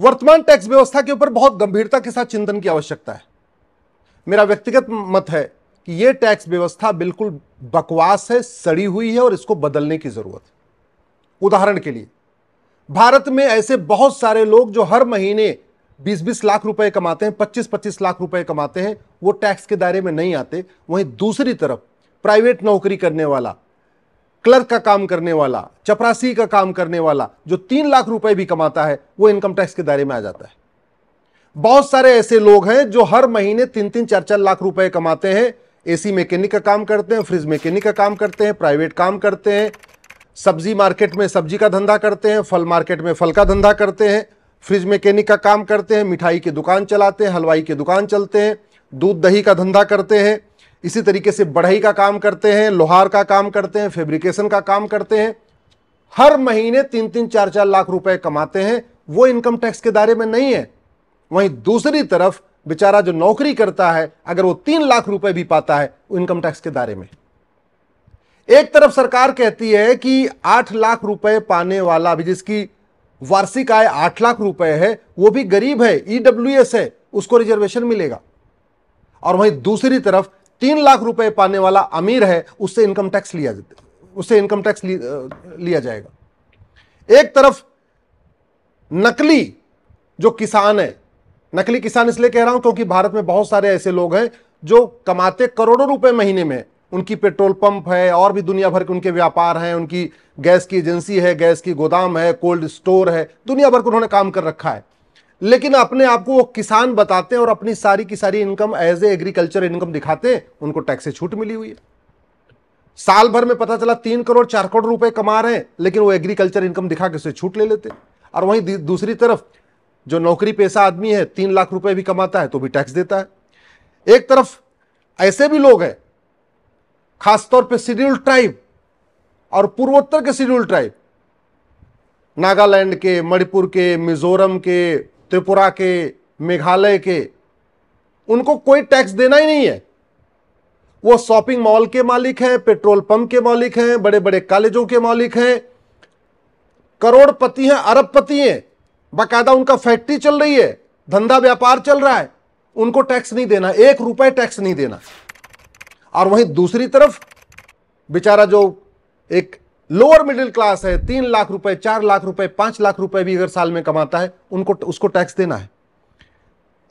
वर्तमान टैक्स व्यवस्था के ऊपर बहुत गंभीरता के साथ चिंतन की आवश्यकता है मेरा व्यक्तिगत मत है कि यह टैक्स व्यवस्था बिल्कुल बकवास है सड़ी हुई है और इसको बदलने की जरूरत है उदाहरण के लिए भारत में ऐसे बहुत सारे लोग जो हर महीने 20-20 लाख रुपए कमाते हैं 25-25 लाख रुपए कमाते हैं वो टैक्स के दायरे में नहीं आते वहीं दूसरी तरफ प्राइवेट नौकरी करने वाला क्लर्क का काम करने वाला चपरासी का काम करने वाला जो तीन लाख रुपए भी कमाता है वो इनकम टैक्स के दायरे में आ जाता है बहुत सारे ऐसे लोग हैं जो हर महीने तीन तीन चार चार लाख रुपए कमाते हैं एसी मैकेनिक का काम करते हैं फ्रिज मैकेनिक का काम करते हैं प्राइवेट काम करते हैं सब्जी मार्केट में सब्जी का धंधा करते हैं फल मार्केट में फल का धंधा करते हैं फ्रिज मैकेनिक का काम करते हैं मिठाई की दुकान चलाते हैं हलवाई की दुकान चलते हैं दूध दही का धंधा करते हैं इसी तरीके से बढ़ई का काम करते हैं लोहार का काम करते हैं फेब्रिकेशन का काम करते हैं हर महीने तीन तीन चार चार लाख रुपए कमाते हैं वो इनकम टैक्स के दायरे में नहीं है वहीं दूसरी तरफ बेचारा जो नौकरी करता है अगर वो तीन लाख रुपए भी पाता है वो इनकम टैक्स के दायरे में एक तरफ सरकार कहती है कि आठ लाख रुपए पाने वाला भी जिसकी वार्षिक आय आठ लाख रुपए है वो भी गरीब है ईडब्ल्यू e है उसको रिजर्वेशन मिलेगा और वहीं दूसरी तरफ तीन लाख रुपए पाने वाला अमीर है उससे इनकम टैक्स लिया उससे इनकम टैक्स लिया जाएगा एक तरफ नकली जो किसान है नकली किसान इसलिए कह रहा हूं क्योंकि भारत में बहुत सारे ऐसे लोग हैं जो कमाते करोड़ों रुपए महीने में उनकी पेट्रोल पंप है और भी दुनिया भर के उनके व्यापार हैं उनकी गैस की एजेंसी है गैस की गोदाम है कोल्ड स्टोर है दुनिया भर को उन्होंने काम कर रखा है लेकिन अपने आप को वो किसान बताते हैं और अपनी सारी की सारी income as a agriculture income दिखाते हैं उनको टैक्स से छूट मिली हुई है साल भर में पता चला तीन करोड़ चार करोड़ रुपए कमा रहे हैं लेकिन वो एग्रीकल्चर इनकम दिखा के उसे छूट ले लेते और वहीं दूसरी तरफ जो नौकरी पेशा आदमी है तीन लाख रुपए भी कमाता है तो भी टैक्स देता है एक तरफ ऐसे भी लोग हैं खासतौर पर शेड्यूल ट्राइब और पूर्वोत्तर के शेड्यूल ट्राइब नागालैंड के मणिपुर के मिजोरम के त्रिपुरा के मेघालय के उनको कोई टैक्स देना ही नहीं है वो शॉपिंग मॉल के मालिक हैं पेट्रोल पंप के मालिक हैं बड़े बड़े कॉलेजों के मालिक हैं करोड़पति हैं अरबपति हैं बाकायदा उनका फैक्ट्री चल रही है धंधा व्यापार चल रहा है उनको टैक्स नहीं देना एक रुपए टैक्स नहीं देना और वहीं दूसरी तरफ बेचारा जो एक लोअर मिडिल क्लास है तीन लाख रुपए चार लाख रुपए पांच लाख रुपए भी अगर साल में कमाता है उनको उसको टैक्स देना है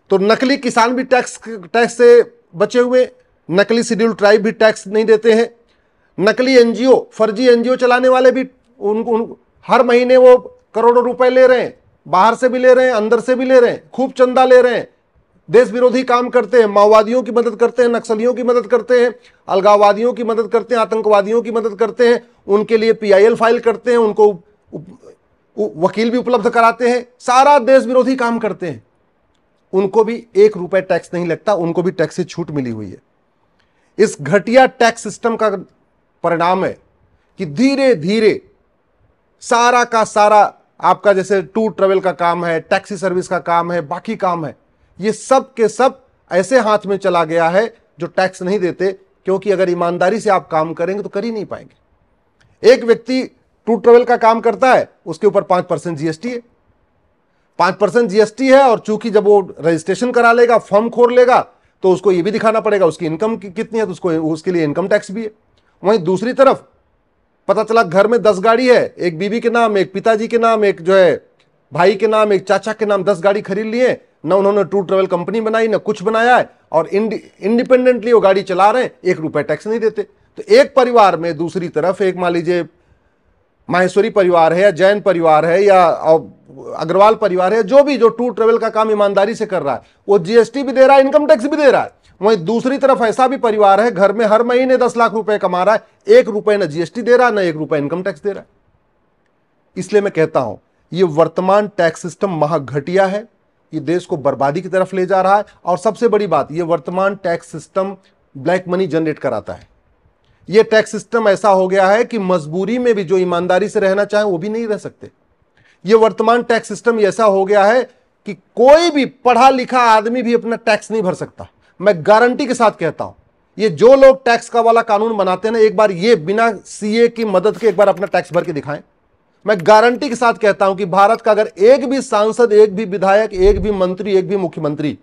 तो नकली किसान भी टैक्स टैक्स से बचे हुए नकली शेड्यूल ट्राइब भी टैक्स नहीं देते हैं नकली एनजीओ फर्जी एनजीओ चलाने वाले भी उनको उन हर महीने वो करोड़ों रुपए ले रहे हैं बाहर से भी ले रहे हैं अंदर से भी ले रहे हैं खूब चंदा ले रहे हैं देश विरोधी काम करते हैं माओवादियों की मदद करते हैं नक्सलियों की मदद करते हैं अलगाववादियों की मदद करते हैं आतंकवादियों की मदद करते हैं उनके लिए पीआईएल फाइल करते हैं उनको उप, वकील भी उपलब्ध कराते हैं सारा देश विरोधी काम करते हैं उनको भी एक रुपये टैक्स नहीं लगता उनको भी टैक्स से छूट मिली हुई है इस घटिया टैक्स सिस्टम का परिणाम है कि धीरे धीरे सारा का सारा आपका जैसे टूर ट्रेवल का काम है टैक्सी सर्विस का काम है बाकी काम है ये सब के सब ऐसे हाथ में चला गया है जो टैक्स नहीं देते क्योंकि अगर ईमानदारी से आप काम करेंगे तो कर ही नहीं पाएंगे एक व्यक्ति टूर ट्रेवल का काम करता है उसके ऊपर पांच परसेंट जीएसटी है पांच परसेंट जीएसटी है और चूंकि जब वो रजिस्ट्रेशन करा लेगा फॉर्म खोल लेगा तो उसको ये भी दिखाना पड़ेगा उसकी इनकम कितनी है तो उसको उसके लिए इनकम टैक्स भी है वहीं दूसरी तरफ पता चला घर में दस गाड़ी है एक बीबी के नाम एक पिताजी के नाम एक जो है भाई के नाम एक चाचा के नाम दस गाड़ी खरीद लिए ना उन्होंने टूर ट्रेवल कंपनी बनाई ना कुछ बनाया है और इंडिपेंडेंटली वो गाड़ी चला रहे हैं एक रुपये टैक्स नहीं देते तो एक परिवार में दूसरी तरफ एक मान लीजिए माहेश्वरी परिवार है या जैन परिवार है या अग्रवाल परिवार है जो भी जो टूर ट्रेवल का काम ईमानदारी से कर रहा है वो जीएसटी भी दे रहा है इनकम टैक्स भी दे रहा है वहीं दूसरी तरफ ऐसा भी परिवार है घर में हर महीने दस लाख रुपए कमा रहा है एक रुपए ना जीएसटी दे रहा है ना एक रुपए इनकम टैक्स दे रहा है इसलिए मैं कहता हूं ये वर्तमान टैक्स सिस्टम महाघटिया है ये देश को बर्बादी की तरफ ले जा रहा है और सबसे बड़ी बात ये वर्तमान tax system black money generate कराता है ये टैक्स सिस्टम ऐसा हो गया है कि मजबूरी में भी जो ईमानदारी से रहना चाहे वो भी नहीं रह सकते ये वर्तमान टैक्स सिस्टम ऐसा हो गया है कि कोई भी पढ़ा लिखा आदमी भी अपना टैक्स नहीं भर सकता मैं गारंटी के साथ कहता हूं ये जो लोग टैक्स का वाला कानून बनाते हैं ना एक बार ये बिना सीए की मदद के एक बार अपना टैक्स भर के दिखाएं मैं गारंटी के साथ कहता हूं कि भारत का अगर एक भी सांसद एक भी विधायक एक भी मंत्री एक भी मुख्यमंत्री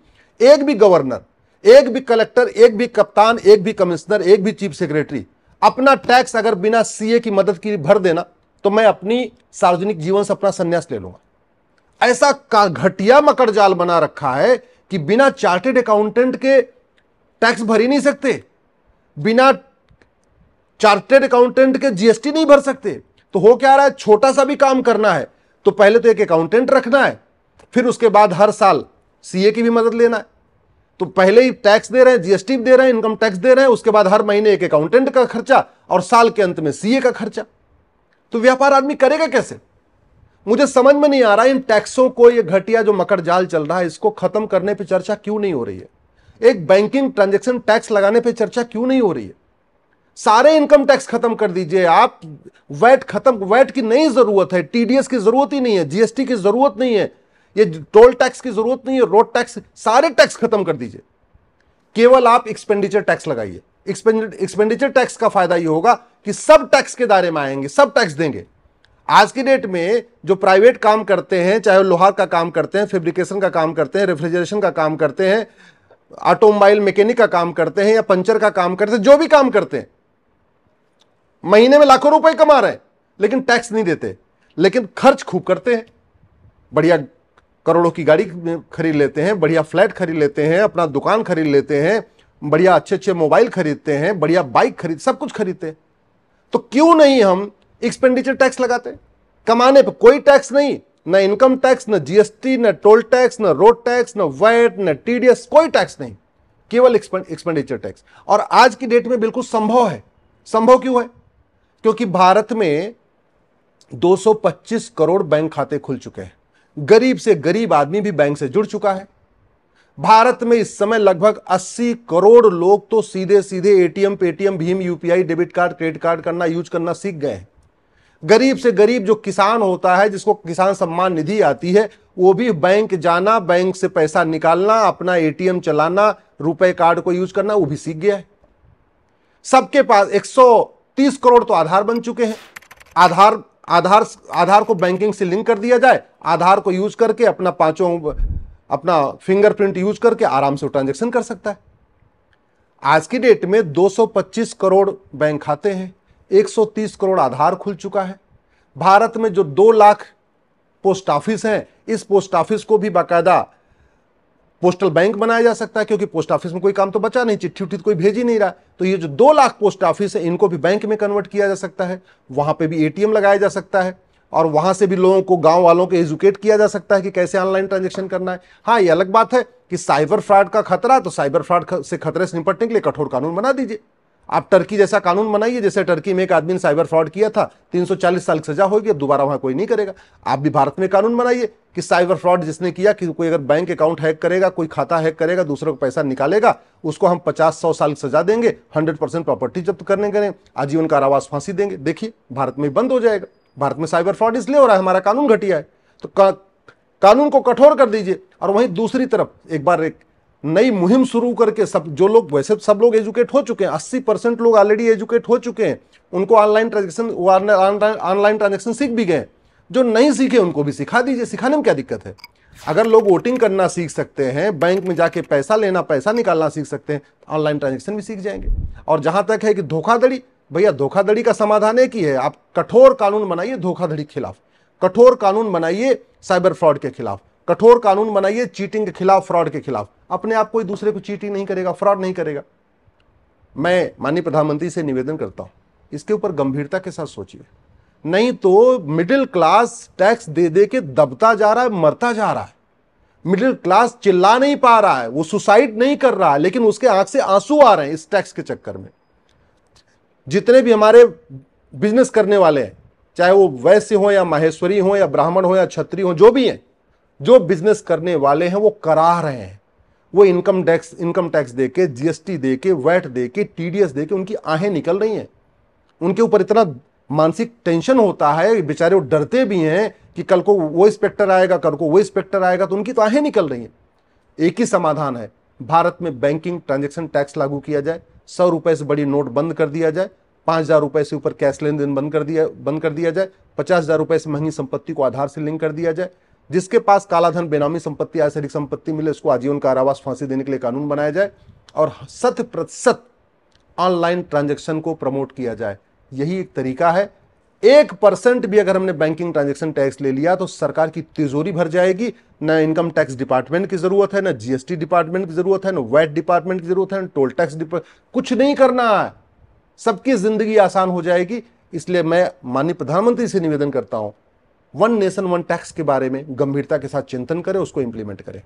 एक भी गवर्नर एक भी कलेक्टर एक भी कप्तान एक भी कमिश्नर एक भी चीफ सेक्रेटरी अपना टैक्स अगर बिना सीए की मदद के भर देना तो मैं अपनी सार्वजनिक जीवन से अपना संन्यास ले लूंगा ऐसा घटिया मकर जाल बना रखा है कि बिना चार्टेड अकाउंटेंट के टैक्स भर ही नहीं सकते बिना चार्टेड अकाउंटेंट के जीएसटी नहीं भर सकते तो हो क्या रहा है छोटा सा भी काम करना है तो पहले तो एक अकाउंटेंट रखना है फिर उसके बाद हर साल सीए की भी मदद लेना है तो पहले ही टैक्स दे रहे हैं जीएसटी दे रहे हैं इनकम टैक्स दे रहे हैं उसके बाद हर महीने एक अकाउंटेंट का खर्चा और साल के अंत में सीए का खर्चा तो व्यापार आदमी करेगा कैसे मुझे समझ में नहीं आ रहा इन टैक्सों को ये घटिया जो मकर जाल चल रहा है इसको खत्म करने पर चर्चा क्यों नहीं हो रही है एक बैंकिंग ट्रांजेक्शन टैक्स लगाने पर चर्चा क्यों नहीं हो रही है सारे इनकम टैक्स खत्म कर दीजिए आप वैट खत्म वैट की नहीं जरूरत है टीडीएस की जरूरत ही नहीं है जीएसटी की जरूरत नहीं है ये टोल टैक्स की जरूरत नहीं है रोड टैक्स सारे टैक्स खत्म कर दीजिए केवल आप एक्सपेंडिचर टैक्स लगाइए एक्सपेंडिचर टैक्स का फायदा ये होगा कि सब टैक्स के दायरे में आएंगे सब टैक्स देंगे आज की डेट में जो प्राइवेट काम करते हैं चाहे वो लोहार का काम करते हैं फेब्रिकेशन का काम करते हैं रेफ्रिजरेशन का काम करते हैं ऑटोमोबाइल मैकेनिक का काम करते हैं या पंचर का काम करते हैं जो भी काम करते हैं महीने में लाखों रुपए कमा रहे हैं लेकिन टैक्स नहीं देते लेकिन खर्च खूब करते हैं बढ़िया करोड़ों की गाड़ी खरीद लेते हैं बढ़िया फ्लैट खरीद लेते हैं अपना दुकान खरीद लेते हैं बढ़िया अच्छे अच्छे मोबाइल खरीदते हैं बढ़िया बाइक खरीद सब कुछ खरीदते तो क्यों नहीं हम एक्सपेंडिचर टैक्स लगाते कमाने पर कोई टैक्स नहीं ना इनकम टैक्स ना जीएसटी ना टोल टैक्स ना रोड टैक्स ना वैट ना टीडीएस कोई टैक्स नहीं केवल एक्सपेंडिचर टैक्स और आज की डेट में बिल्कुल संभव है संभव क्यों है क्योंकि भारत में 225 करोड़ बैंक खाते खुल चुके हैं गरीब से गरीब आदमी भी बैंक से जुड़ चुका है भारत में इस समय लगभग 80 करोड़ लोग तो सीधे सीधे एटीएम पेटीएम भीम UPI debit card credit card करना यूज करना सीख गए हैं गरीब से गरीब जो किसान होता है जिसको किसान सम्मान निधि आती है वो भी बैंक जाना बैंक से पैसा निकालना अपना एटीएम चलाना रुपए कार्ड को यूज करना वो भी सीख गया है सबके पास एक तीस करोड़ तो आधार बन चुके हैं आधार आधार आधार को बैंकिंग से लिंक कर दिया जाए आधार को यूज करके अपना पांचों अपना फिंगरप्रिंट यूज करके आराम से ट्रांजेक्शन कर सकता है आज की डेट में 225 करोड़ बैंक खाते हैं 130 करोड़ आधार खुल चुका है भारत में जो दो लाख पोस्ट ऑफिस हैं इस पोस्ट ऑफिस को भी बाकायदा पोस्टल बैंक बनाया जा सकता है क्योंकि पोस्ट ऑफिस में कोई काम तो बचा नहीं चिट्ठी उठी तो कोई भेज ही नहीं रहा तो ये जो दो लाख पोस्ट ऑफिस है इनको भी बैंक में कन्वर्ट किया जा सकता है वहां पर भी ए लगाया जा सकता है और वहां से भी लोगों को गांव वालों को एजुकेट किया जा सकता है कि कैसे ऑनलाइन ट्रांजेक्शन करना है हाँ ये अलग बात है कि साइबर फ्रॉड का खतरा तो साइबर फ्रॉड से खतरे से निपटने के लिए कठोर कानून बना दीजिए आप टर्की जैसा कानून बनाइए जैसे टर्की में एक आदमी ने साइबर फ्रॉड किया था 340 साल की सजा होगी अब दोबारा वहां कोई नहीं करेगा आप भी भारत में कानून बनाइए कि साइबर फ्रॉड जिसने किया कि कोई अगर बैंक अकाउंट हैक करेगा कोई खाता हैक करेगा दूसरों को पैसा निकालेगा उसको हम पचास सौ साल की सजा देंगे हंड्रेड परसेंट प्रॉपर्टी जब्त करने करें आजीवन कारावास फांसी देंगे देखिए भारत में बंद हो जाएगा भारत में साइबर फ्रॉड इसलिए हो रहा है हमारा कानून घटिया है तो कानून को कठोर कर दीजिए और वहीं दूसरी तरफ एक बार एक नई मुहिम शुरू करके सब जो लोग वैसे तो सब लोग एजुकेट हो चुके हैं अस्सी परसेंट लोग ऑलरेडी एजुकेट हो चुके हैं उनको ऑनलाइन ट्रांजेक्शन ऑनलाइन ट्रांजेक्शन सीख भी गए जो नहीं सीखे उनको भी सिखा दीजिए सिखाने में क्या दिक्कत है अगर लोग वोटिंग करना सीख सकते हैं बैंक में जाके पैसा लेना पैसा निकालना सीख सकते हैं ऑनलाइन ट्रांजेक्शन भी सीख जाएंगे और जहां तक है कि धोखाधड़ी भैया धोखाधड़ी का समाधान एक ही है आप कठोर कानून बनाइए धोखाधड़ी के खिलाफ कठोर कानून बनाइए साइबर फ्रॉड के खिलाफ कठोर कानून बनाइए चीटिंग के खिलाफ फ्रॉड के खिलाफ अपने आप कोई दूसरे को चीटिंग नहीं करेगा फ्रॉड नहीं करेगा मैं माननीय प्रधानमंत्री से निवेदन करता हूं इसके ऊपर गंभीरता के साथ सोचिए नहीं तो मिडिल क्लास टैक्स दे दे के दबता जा रहा है मरता जा रहा है मिडिल क्लास चिल्ला नहीं पा रहा है वो सुसाइड नहीं कर रहा है लेकिन उसके आंख से आंसू आ रहे हैं इस टैक्स के चक्कर में जितने भी हमारे बिजनेस करने वाले हैं चाहे वो वैश्य हो या माहेश्वरी हो या ब्राह्मण हो या छत्री हो जो भी हैं जो बिजनेस करने वाले हैं वो करा रहे हैं वो इनकम टैक्स इनकम टैक्स दे के जीएसटी दे के वैट दे के टीडीएस दे के उनकी आहें निकल रही हैं उनके ऊपर इतना मानसिक टेंशन होता है बेचारे वो डरते भी हैं कि कल को वो इंस्पेक्टर आएगा कल को वो इंस्पेक्टर आएगा तो उनकी तो आहें निकल रही हैं एक ही समाधान है भारत में बैंकिंग ट्रांजेक्शन टैक्स लागू किया जाए सौ रुपये से बड़ी नोट बंद कर दिया जाए पाँच हज़ार रुपये से ऊपर कैश लेन देन बंद कर दिया बंद कर दिया जाए पचास हज़ार रुपये से महंगी संपत्ति को आधार से लिंक कर दिया जाए जिसके पास कालाधन बेनामी संपत्ति या शरीर संपत्ति मिले उसको आजीवन कारावास फांसी देने के लिए कानून बनाया जाए और शत प्रतिशत ऑनलाइन ट्रांजेक्शन को प्रमोट किया जाए यही एक तरीका है एक परसेंट भी अगर हमने बैंकिंग ट्रांजेक्शन टैक्स ले लिया तो सरकार की तिजोरी भर जाएगी न इनकम टैक्स डिपार्टमेंट की जरूरत है न जीएसटी डिपार्टमेंट की जरूरत है न वैट डिपार्टमेंट की जरूरत है न टोल टैक्स कुछ नहीं करना है सबकी जिंदगी आसान हो जाएगी इसलिए मैं माननीय प्रधानमंत्री से निवेदन करता हूं वन नेशन वन टैक्स के बारे में गंभीरता के साथ चिंतन करें उसको इंप्लीमेंट करें